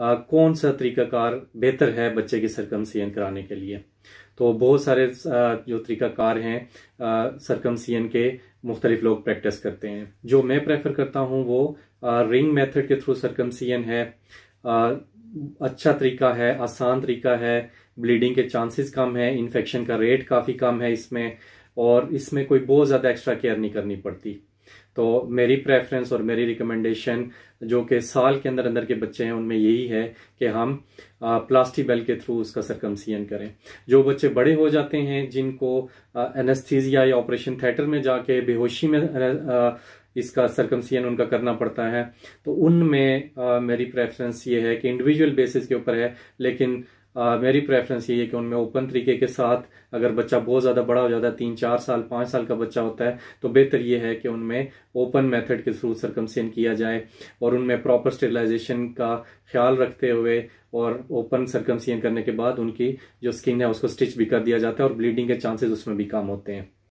आ, कौन सा तरीकाकार बेहतर है बच्चे की सरकमसियन कराने के लिए तो बहुत सारे जो तरीकाकार हैं सरकमसियन के मुख्तलिफ लोग प्रैक्टिस करते हैं जो मैं प्रेफर करता हूँ वो आ, रिंग मेथड के थ्रू सरकमसियन है आ, अच्छा तरीका है आसान तरीका है ब्लीडिंग के चांसेस कम है इन्फेक्शन का रेट काफ़ी कम है इसमें और इसमें कोई बहुत ज़्यादा एक्स्ट्रा केयर नहीं करनी पड़ती तो मेरी प्रेफरेंस और मेरी रिकमेंडेशन जो कि साल के अंदर अंदर के बच्चे हैं उनमें यही है कि हम प्लास्टिक बेल के थ्रू उसका सरकमसियन करें जो बच्चे बड़े हो जाते हैं जिनको एनेस्थीजिया या ऑपरेशन थिएटर में जाके बेहोशी में इसका सरकमसियन उनका करना पड़ता है तो उनमें मेरी प्रेफरेंस ये है कि इंडिविजुअल बेसिस के ऊपर है लेकिन आ, मेरी प्रेफरेंस ये है कि उनमें ओपन तरीके के साथ अगर बच्चा बहुत ज़्यादा बड़ा हो जाता है तीन चार साल पाँच साल का बच्चा होता है तो बेहतर ये है कि उनमें ओपन मेथड के थ्रू सरकमसियन किया जाए और उनमें प्रॉपर स्टेलाइजेशन का ख्याल रखते हुए और ओपन सरकमसियन करने के बाद उनकी जो स्किन है उसको स्टिच भी कर दिया जाता है और ब्लीडिंग के चांसेस उसमें भी कम होते हैं